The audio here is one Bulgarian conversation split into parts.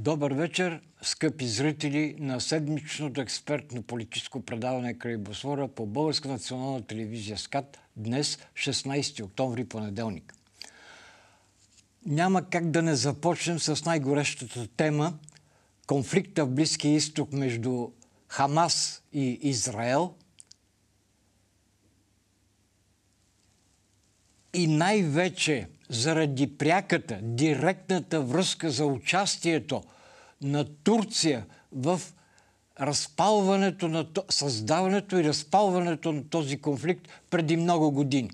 Добър вечер, скъпи зрители на седмичното експертно политическо предаване край Босфора по Българска национална телевизия СКАТ днес, 16 октомври, понеделник. Няма как да не започнем с най-горещата тема конфликта в Близкия изток между Хамас и Израел и най-вече – заради пряката, директната връзка за участието на Турция в разпалването на, създаването и разпалването на този конфликт преди много години.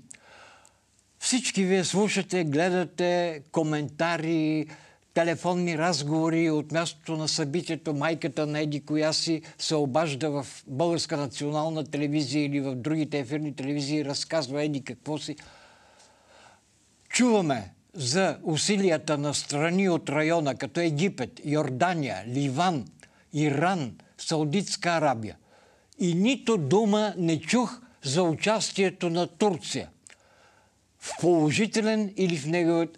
Всички вие слушате, гледате коментари, телефонни разговори от мястото на събитието. Майката на Еди Кояси се обажда в Българска национална телевизия или в другите ефирни телевизии и разказва Еди какво си чуваме за усилията на страни от района, като Египет, Йордания, Ливан, Иран, Саудитска Арабия. И нито дума не чух за участието на Турция в положителен или в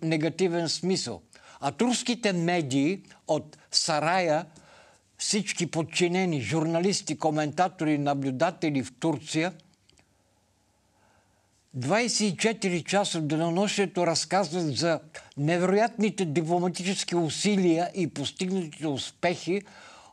негативен смисъл. А турските медии от Сарая, всички подчинени, журналисти, коментатори, наблюдатели в Турция – 24 часа в денонощието разказват за невероятните дипломатически усилия и постигнатите успехи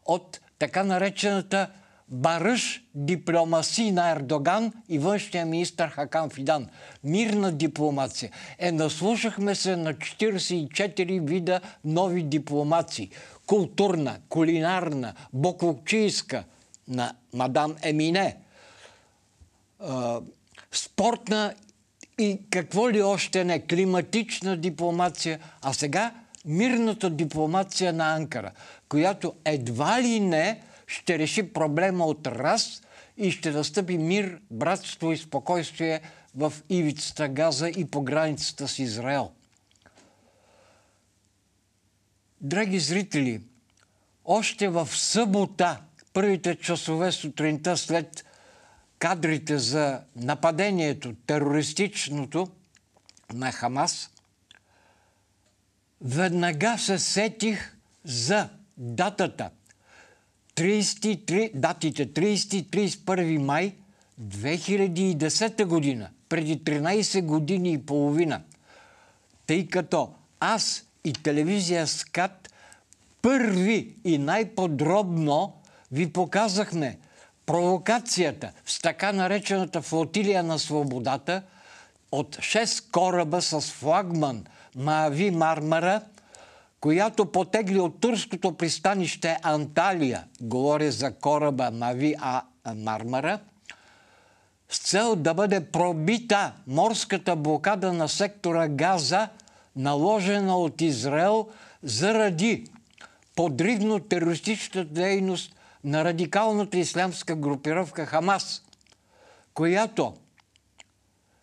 от така наречената баръж дипломаси на Ердоган и външния министр Хакан Фидан. Мирна дипломация. Е, наслушахме се на 44 вида нови дипломации. Културна, кулинарна, боклокчийска на мадам Емине – спортна и какво ли още не, климатична дипломация, а сега мирната дипломация на Анкара, която едва ли не ще реши проблема от раз и ще настъпи мир, братство и спокойствие в ивицата Газа и по границата с Израел. Драги зрители, още в събота, първите часове сутринта след кадрите за нападението, терористичното на Хамас, веднага се сетих за датата 33, датите 30-31 май 2010 година, преди 13 години и половина, тъй като аз и телевизия Скат първи и най-подробно ви показахме провокацията с така наречената флотилия на свободата от 6 кораба с флагман Маави Мармара, която потегли от турското пристанище Анталия, говоря за кораба Мави А Мармара, с цел да бъде пробита морската блокада на сектора Газа, наложена от Израел заради подривно терористичната дейност на радикалната ислямска групировка Хамас, която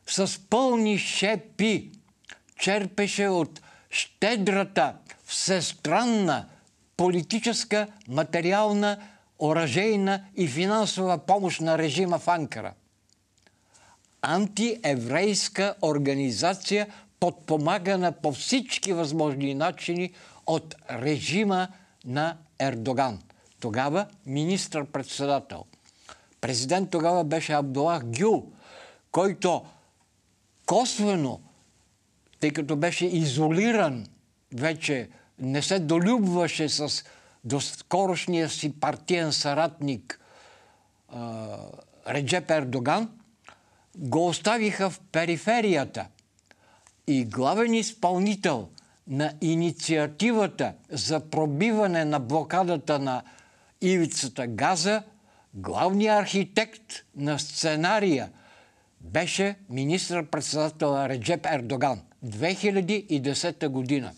с пълни шепи черпеше от щедрата, всестранна политическа, материална, оръжейна и финансова помощ на режима в Анкара. Антиеврейска организация, подпомагана по всички възможни начини от режима на Ердоган – тогава министър-председател. Президент тогава беше Абдулах Гюл, който косвено, тъй като беше изолиран, вече не се долюбваше с доскорошния си партиен съратник Реджеп Ердоган, го оставиха в периферията. И главен изпълнител на инициативата за пробиване на блокадата на Ивицата Газа, главният архитект на сценария беше министр-председател Реджеп Ердоган 2010 година.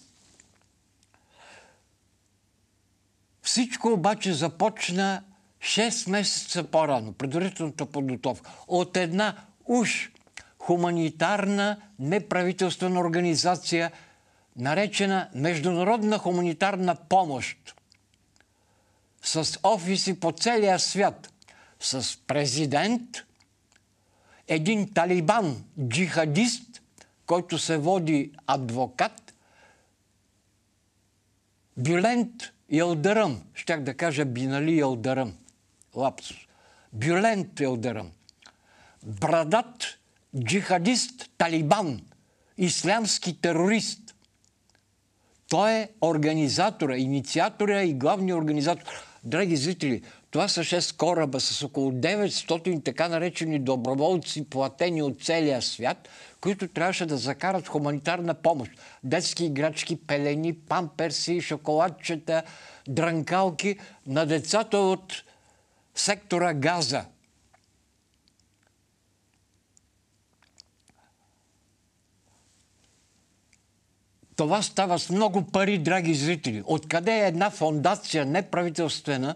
Всичко обаче започна 6 месеца по-рано, предварителната подготовка, от една уж хуманитарна неправителствена организация, наречена Международна хуманитарна помощ с офиси по целия свят, с президент, един талибан, джихадист, който се води адвокат, Бюлент Елдъръм, щях да кажа Бинали Елдъръм, лапсус. Бюлент Елдъръм, брадат джихадист, талибан, ислямски терорист. Той е организатора, е инициатора е и главния организатор. Драги зрители, това са 6 кораба с около 900 така наречени доброволци, платени от целия свят, които трябваше да закарат хуманитарна помощ. Детски играчки, пелени, памперси, шоколадчета, дранкалки на децата от сектора Газа – Това става с много пари, драги зрители. Откъде е една фондация неправителствена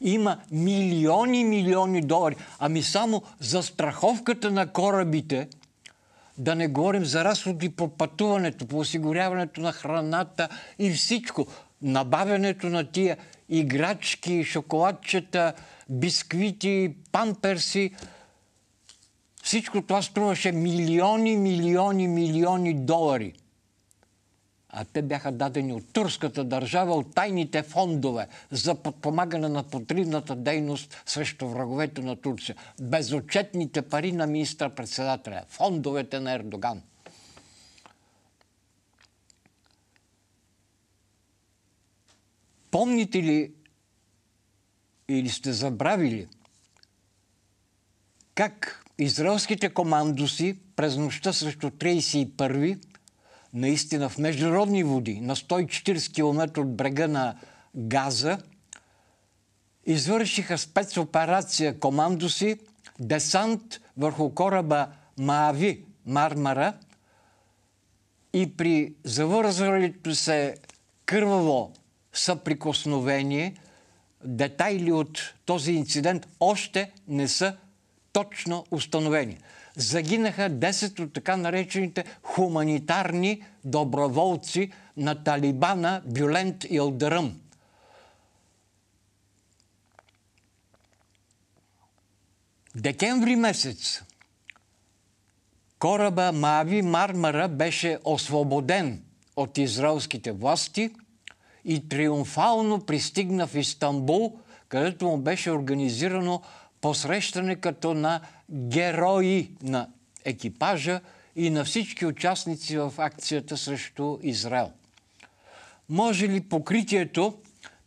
има милиони, милиони долари. Ами само за страховката на корабите, да не говорим за разходи по пътуването, по осигуряването на храната и всичко. Набавянето на тия играчки, шоколадчета, бисквити, памперси. Всичко това струваше милиони, милиони, милиони долари – а те бяха дадени от турската държава, от тайните фондове за подпомагане на потребната дейност срещу враговете на Турция. Безотчетните пари на министра председателя фондовете на Ердоган. Помните ли или сте забравили как израелските командоси през нощта срещу 31-и наистина в международни води, на 140 км от брега на Газа, извършиха спецоперация командоси, десант върху кораба Маави Мармара и при завързването се кърваво съприкосновение, детайли от този инцидент още не са точно установени. Загинаха 10 от така наречените хуманитарни доброволци на Талибана, Бюлент и Алдаръм. Декември месец кораба Мави Мармара беше освободен от израелските власти и триумфално пристигна в Истанбул, където му беше организирано посрещане като на герои на екипажа и на всички участници в акцията срещу Израел. Може ли покритието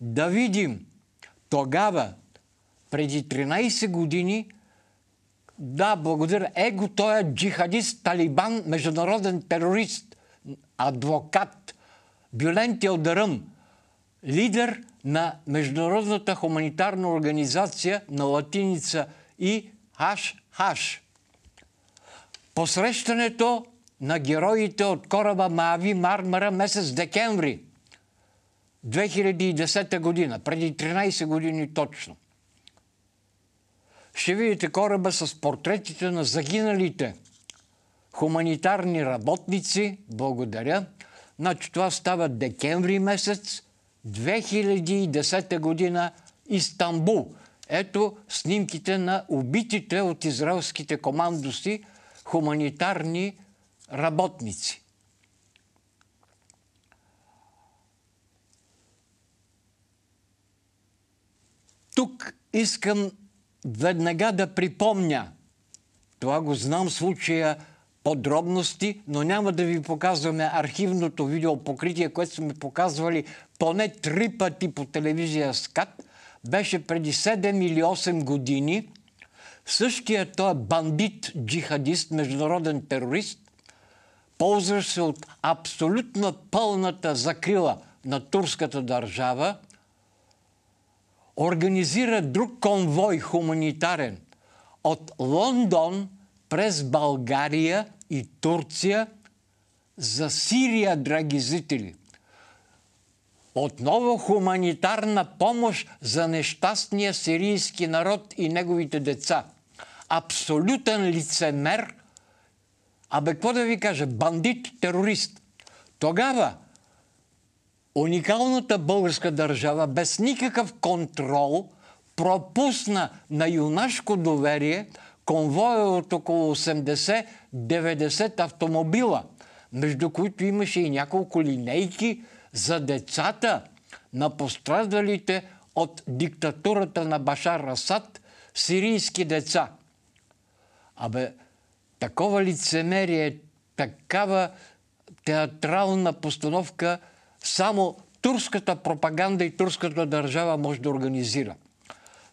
да видим тогава, преди 13 години, да, благодаря, его той е джихадист, талибан, международен терорист, адвокат, бюлентил е дъръм, лидер – на Международната хуманитарна организация на латиница и ХХ. Посрещането на героите от кораба Маави Мармара месец декември 2010 година, преди 13 години точно. Ще видите кораба с портретите на загиналите хуманитарни работници. Благодаря. Значи това става декември месец 2010 година Истанбул. Ето снимките на убитите от израелските командоси хуманитарни работници. Тук искам веднага да припомня, това го знам случая подробности, но няма да ви показваме архивното видеопокритие, което сме показвали поне три пъти по телевизия СКАТ. Беше преди 7 или 8 години. Същия той е бандит, джихадист, международен терорист, ползваш се от абсолютно пълната закрила на турската държава, организира друг конвой хуманитарен от Лондон – през България и Турция за Сирия, драги зрители. Отново хуманитарна помощ за нещастния сирийски народ и неговите деца. Абсолютен лицемер, абе какво да ви кажа, бандит, терорист. Тогава уникалната българска държава без никакъв контрол пропусна на юнашко доверие – конвоя от около 80-90 автомобила, между които имаше и няколко линейки за децата на пострадалите от диктатурата на Башар Асад сирийски деца. Абе, такова лицемерие, такава театрална постановка само турската пропаганда и турската държава може да организира.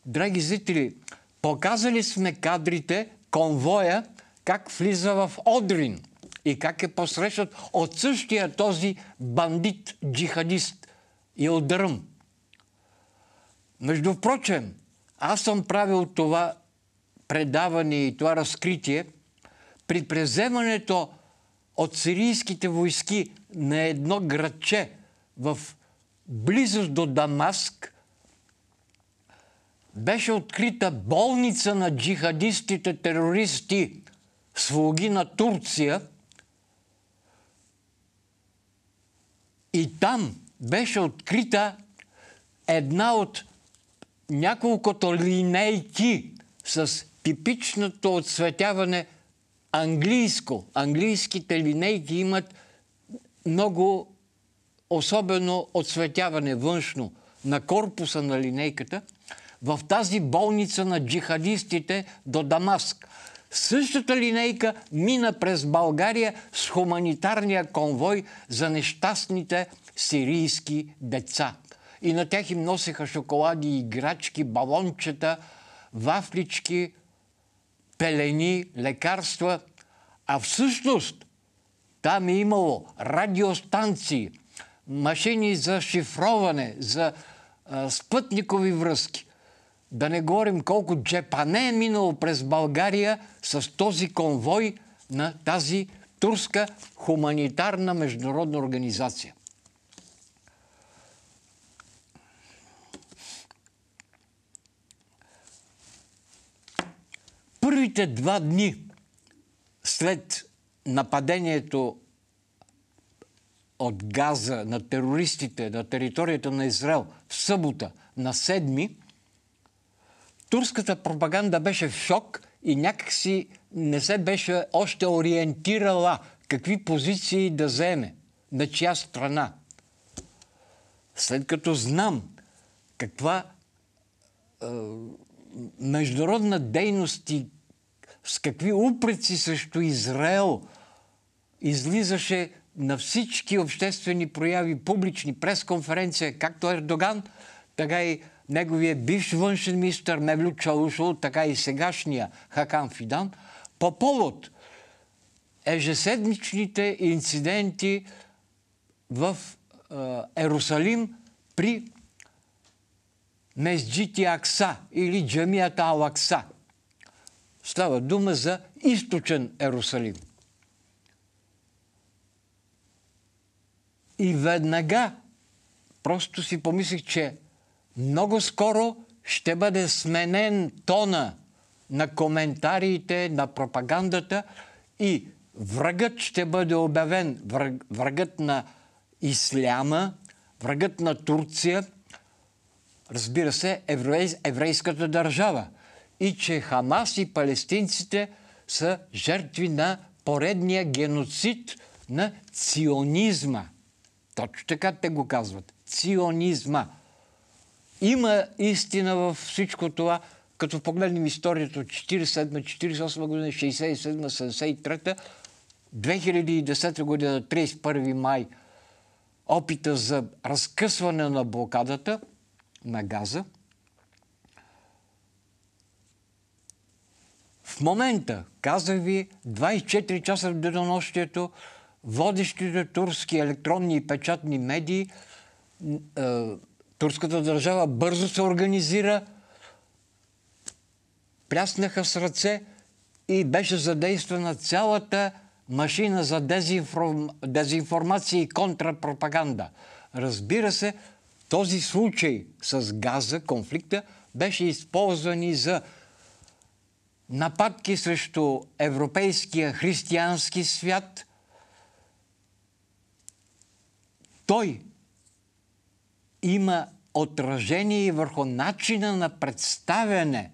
Драги зрители, Показали сме кадрите, конвоя, как влиза в Одрин и как е посрещат от същия този бандит, джихадист и отдърм. Между прочим, аз съм правил това предаване и това разкритие при преземането от сирийските войски на едно градче в близост до Дамаск – беше открита болница на джихадистите терористи слуги на Турция. И там беше открита една от няколкото линейки с типичното отсветяване английско. Английските линейки имат много особено отсветяване външно на корпуса на линейката – в тази болница на джихадистите до Дамаск. Същата линейка мина през България с хуманитарния конвой за нещастните сирийски деца. И на тях им носеха шоколади, играчки, балончета, вафлички, пелени, лекарства. А всъщност там е имало радиостанции, машини за шифроване, за а, спътникови връзки. Да не говорим колко джепане е минало през България с този конвой на тази турска хуманитарна международна организация. Първите два дни след нападението от Газа на терористите на територията на Израел в събота на 7 турската пропаганда беше в шок и някакси не се беше още ориентирала какви позиции да вземе, на чия страна. След като знам каква е, международна дейност и с какви упреци срещу Израел излизаше на всички обществени прояви, публични, пресконференция, както Ердоган, така и неговия бивш външен министр Мевлю Чалушо, така и сегашния Хакан Фидан, по повод ежеседмичните инциденти в Ерусалим при Мезджити Акса или Джамията Алакса. Става дума за източен Ерусалим. И веднага просто си помислих, че много скоро ще бъде сменен тона на коментариите, на пропагандата и врагът ще бъде обявен, враг, врагът на Исляма, врагът на Турция, разбира се, еврей, еврейската държава. И че Хамас и палестинците са жертви на поредния геноцид на ционизма. Точно така те го казват. Ционизма. Има истина във всичко това. Като погледнем историята от 47, 48 година, 67, 73, 2010 година, 31 май, опита за разкъсване на блокадата на газа. В момента, казах ви, 24 часа в денонощието, водещите турски електронни и печатни медии е, турската държава бързо се организира, пляснаха с ръце и беше задействана цялата машина за дезинформ... дезинформация и контрапропаганда. Разбира се, този случай с газа, конфликта, беше използван и за нападки срещу европейския християнски свят. Той има отражение и върху начина на представяне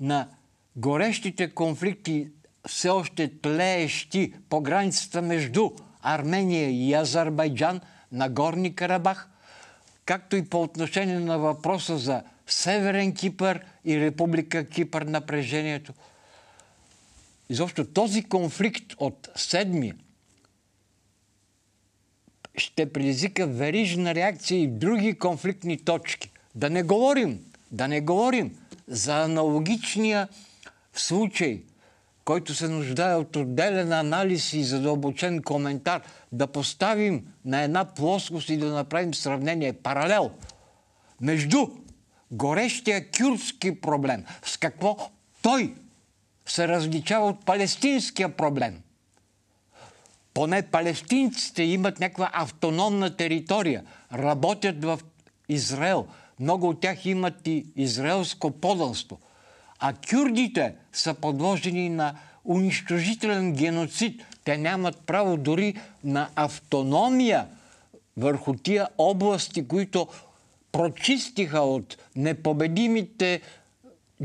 на горещите конфликти, все още тлеещи по границата между Армения и Азербайджан, на Горни Карабах, както и по отношение на въпроса за Северен Кипър и Република Кипър напрежението. Изобщо този конфликт от 7 ще предизвика верижна реакция и в други конфликтни точки. Да не говорим, да не говорим за аналогичния случай, който се нуждае от отделен анализ и задълбочен коментар, да поставим на една плоскост и да направим сравнение, паралел между горещия кюрдски проблем, с какво той се различава от палестинския проблем – поне палестинците имат някаква автономна територия, работят в Израел. Много от тях имат и израелско подълство. А кюрдите са подложени на унищожителен геноцид. Те нямат право дори на автономия върху тия области, които прочистиха от непобедимите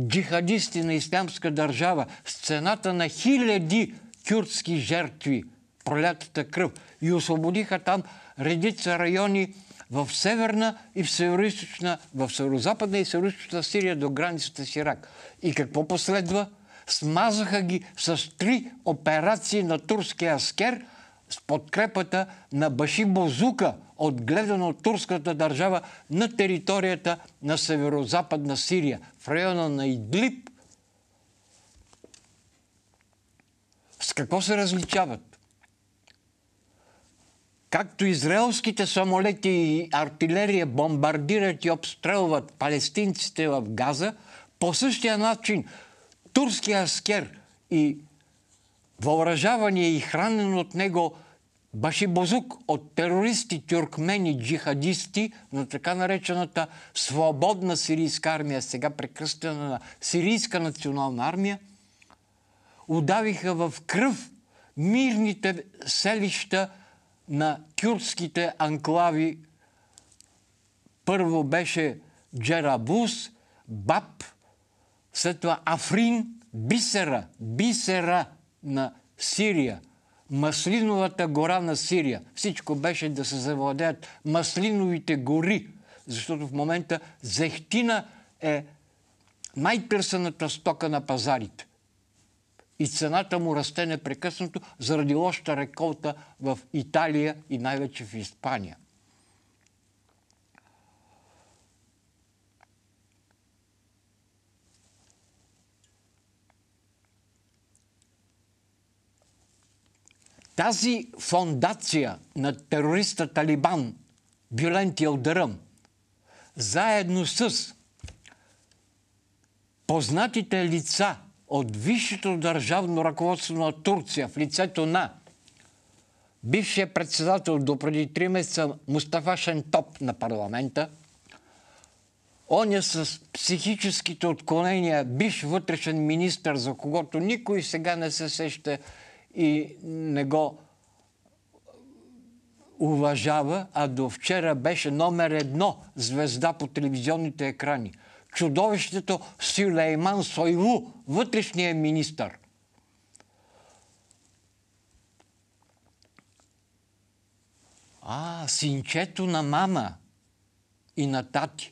джихадисти на Ислямска държава с цената на хиляди кюрдски жертви – пролятата кръв и освободиха там редица райони в северна и в североизточна, в северо-западна и североизточна Сирия до границата с Ирак. И какво последва? Смазаха ги с три операции на турския аскер с подкрепата на Баши Бозука, отгледана от турската държава на територията на северо-западна Сирия, в района на Идлиб. С какво се различават? Както израелските самолети и артилерия бомбардират и обстрелват палестинците в Газа, по същия начин турския аскер и въоръжавания и хранен от него башибозук от терористи, тюркмени, джихадисти на така наречената свободна сирийска армия, сега прекръстена на Сирийска национална армия, удавиха в кръв мирните селища – на кюрдските анклави първо беше Джерабус, Баб, след това Африн, Бисера, Бисера на Сирия, Маслиновата гора на Сирия. Всичко беше да се завладеят маслиновите гори, защото в момента зехтина е най-търсената стока на пазарите и цената му расте непрекъснато заради лошата реколта в Италия и най-вече в Испания. Тази фондация на терориста Талибан, Бюленти Елдъръм, заедно с познатите лица от висшето държавно ръководство на Турция в лицето на бившия председател до преди три месеца Мустафа Шентоп на парламента, он е с психическите отклонения, биш вътрешен министр, за когото никой сега не се сеща и не го уважава, а до вчера беше номер едно звезда по телевизионните екрани – чудовището Сюлейман Сойлу, вътрешния министър. А, синчето на мама и на тати.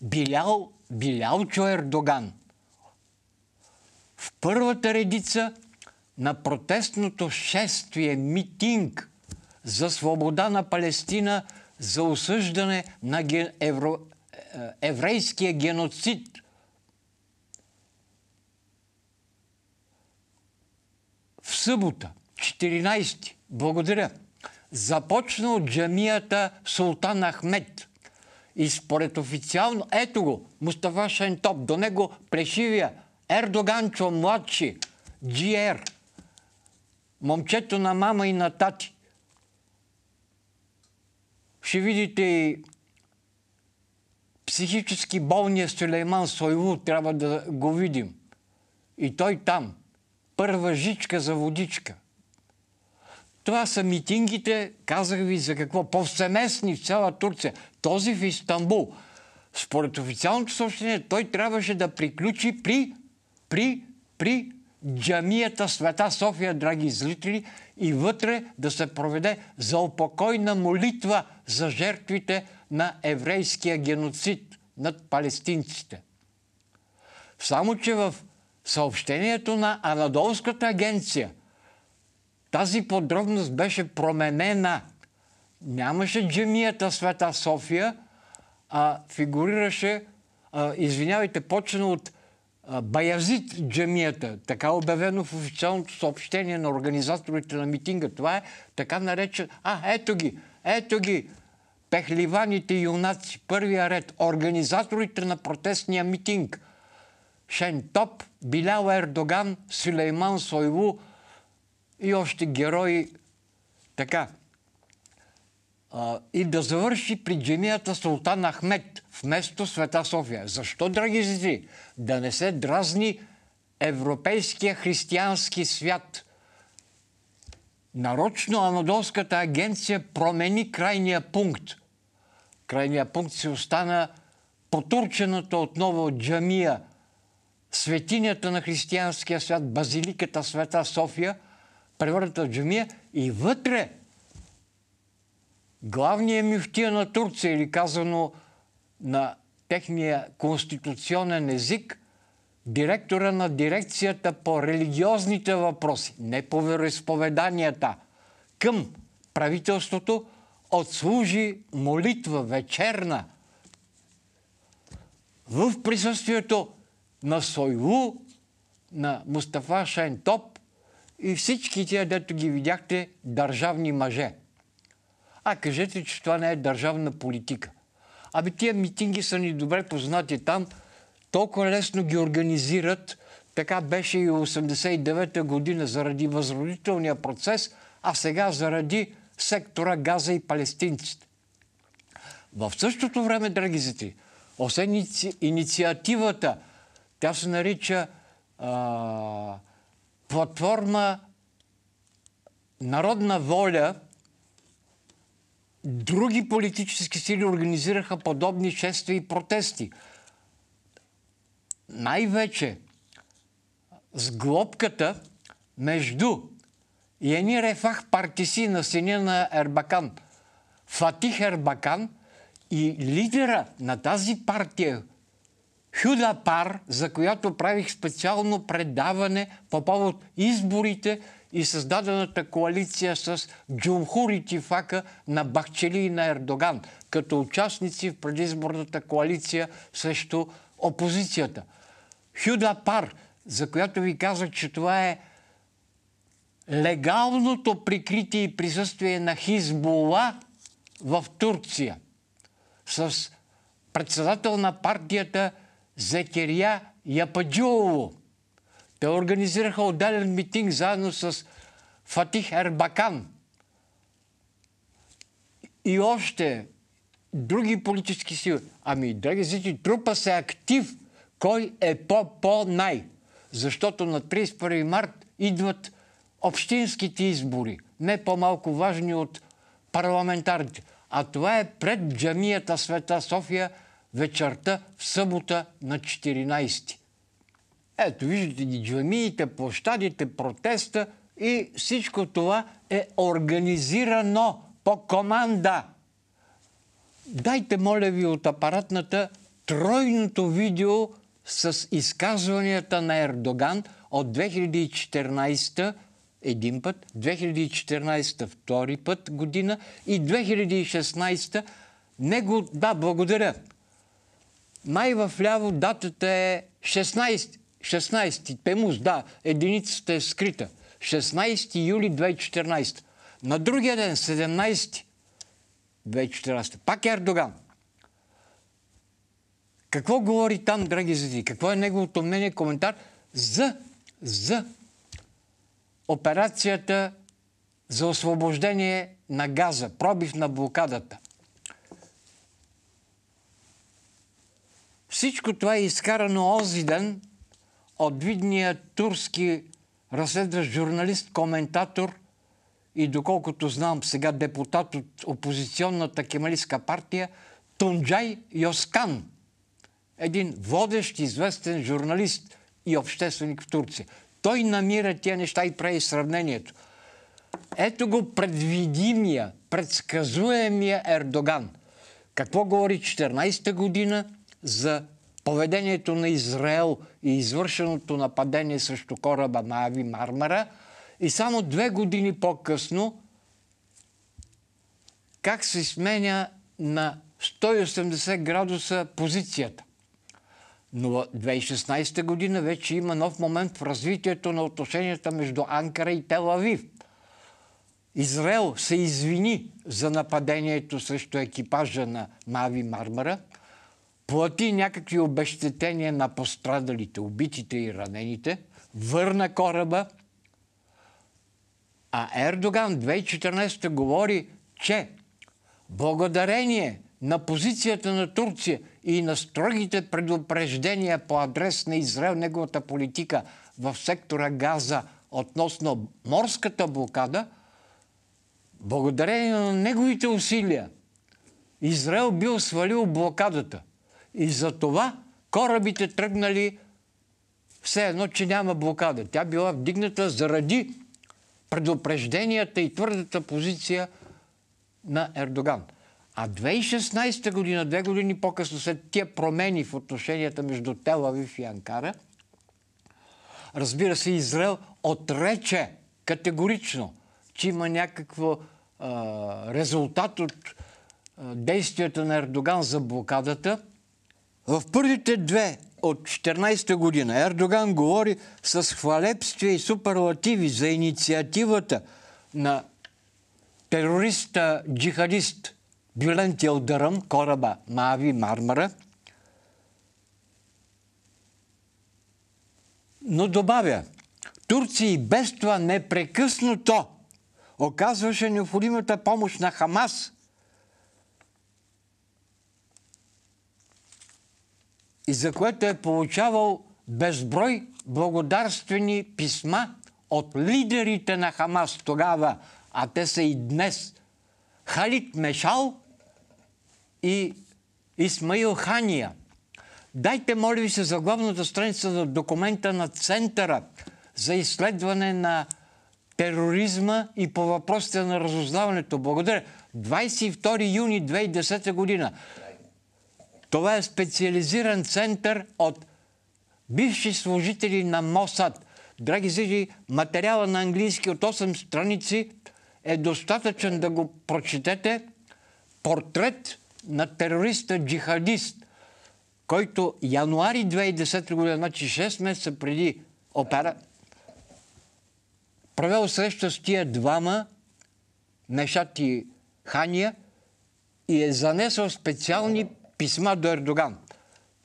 Билял, Билялчо Ердоган. В първата редица на протестното шествие, митинг за свобода на Палестина, за осъждане на евро, е, еврейския геноцид. В събота, 14, благодаря, започна от джамията Султан Ахмед. И според официално, ето го, Мустафа Шентоп, до него прешивия Ердоганчо младши, Джиер, момчето на мама и на тати. Ще видите и психически болният Сулейман Сойлу трябва да го видим. И той там. Първа жичка за водичка. Това са митингите, казах ви за какво, повсеместни в цяла Турция. Този в Истанбул. Според официалното съобщение, той трябваше да приключи при, при, при джамията Света София, драги зрители, и вътре да се проведе за упокойна молитва за жертвите на еврейския геноцид над палестинците. Само, че в съобщението на Анадолската агенция тази подробност беше променена. Нямаше джемията Света София, а фигурираше, а, извинявайте, почна от Баязит джемията, така обявено в официалното съобщение на организаторите на митинга. Това е така наречено. А, ето ги! Ето ги! пехливаните юнаци, първия ред, организаторите на протестния митинг, Шентоп, Билял Ердоган, Сулейман Сойлу и още герои. Така. А, и да завърши при джемията Султан Ахмед вместо Света София. Защо, драги зрители? Да не се дразни европейския християнски свят – Нарочно Анадолската агенция промени крайния пункт крайния пункт, си остана потурченото отново от джамия, светинята на християнския свят, базиликата света София, превърната в джамия и вътре главният мюфтия на Турция, или казано на техния конституционен език, директора на дирекцията по религиозните въпроси, не по вероисповеданията, към правителството, отслужи молитва вечерна в присъствието на Сойлу, на Мустафа Шайнтоп и всички тия, дето ги видяхте, държавни мъже. А кажете, че това не е държавна политика. Аби тия митинги са ни добре познати там, толкова лесно ги организират. Така беше и 89-та година заради възродителния процес, а сега заради сектора Газа и палестинците. В същото време, драги зрители, освен инициативата, тя се нарича а, платформа Народна воля, други политически сили организираха подобни шествия и протести. Най-вече с глобката между и едни рефах партиси на сине на Ербакан. Фатих Ербакан и лидера на тази партия, Хюда Пар, за която правих специално предаване по повод изборите и създадената коалиция с Джумхури Тифака на Бахчели и на Ердоган, като участници в предизборната коалиция срещу опозицията. Хюда Пар, за която ви казах, че това е легалното прикритие и присъствие на Хизбола в Турция с председател на партията Зекерия Япаджово. Те организираха отделен митинг заедно с Фатих Ербакан и още други политически сили. Ами, драги зрители, трупа се актив кой е по-по-най. Защото на 31 март идват общинските избори, не по-малко важни от парламентарните. А това е пред джамията Света София вечерта в събота на 14. Ето, виждате ги джамиите, площадите, протеста и всичко това е организирано по команда. Дайте, моля ви, от апаратната тройното видео с изказванията на Ердоган от 2014 един път, 2014 втори път година и 2016 него, да, благодаря. Най-вляво датата е 16. 16. Пемус, да, единицата е скрита. 16 юли 2014. На другия ден, 17 2014, пак е Ердоган. Какво говори там, драги зрители? Какво е неговото мнение, коментар за, за операцията за освобождение на газа, пробив на блокадата. Всичко това е изкарано ози ден от видния турски разследващ журналист, коментатор и доколкото знам сега депутат от опозиционната кемалистка партия Тунджай Йоскан. Един водещ, известен журналист и общественик в Турция. Той намира тия неща и прави сравнението. Ето го предвидимия, предсказуемия Ердоган. Какво говори 14-та година за поведението на Израел и извършеното нападение срещу кораба на Ави Мармара и само две години по-късно как се сменя на 180 градуса позицията. Но 2016 година вече има нов момент в развитието на отношенията между Анкара и Телавив. Израел се извини за нападението срещу екипажа на Мави Мармара, плати някакви обещетения на пострадалите, убитите и ранените, върна кораба, а Ердоган 2014 говори, че благодарение на позицията на Турция и на строгите предупреждения по адрес на Израел, неговата политика в сектора Газа относно морската блокада, благодарение на неговите усилия, Израел бил свалил блокадата. И за това корабите тръгнали все едно, че няма блокада. Тя била вдигната заради предупрежденията и твърдата позиция на Ердоган. А 2016 година, две години по-късно, след тия промени в отношенията между Телавив и Анкара, разбира се, Израел отрече категорично, че има някакво а, резултат от а, действията на Ердоган за блокадата. В първите две от 14 година Ердоган говори с хвалепствие и суперлативи за инициативата на терориста-джихадист Билен Yıldırım кораба Мави Мармара. Но добавя, Турция без това непрекъснато оказваше необходимата помощ на Хамас. И за което е получавал безброй благодарствени писма от лидерите на Хамас тогава, а те са и днес. халит Мешал и Исмаил Хания. Дайте, моля ви се, за главната страница на документа на Центъра за изследване на тероризма и по въпросите на разузнаването. Благодаря. 22 юни 2010 година. Това е специализиран център от бивши служители на МОСАД. Драги зрители, материала на английски от 8 страници е достатъчен да го прочетете. Портрет на терориста-джихадист, който януари 2010 година, значи 6 месеца преди опера, правил среща с тия двама, Мешат и Хания, и е занесъл специални писма до Ердоган.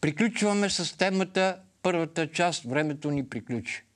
Приключваме с темата, първата част, времето ни приключи.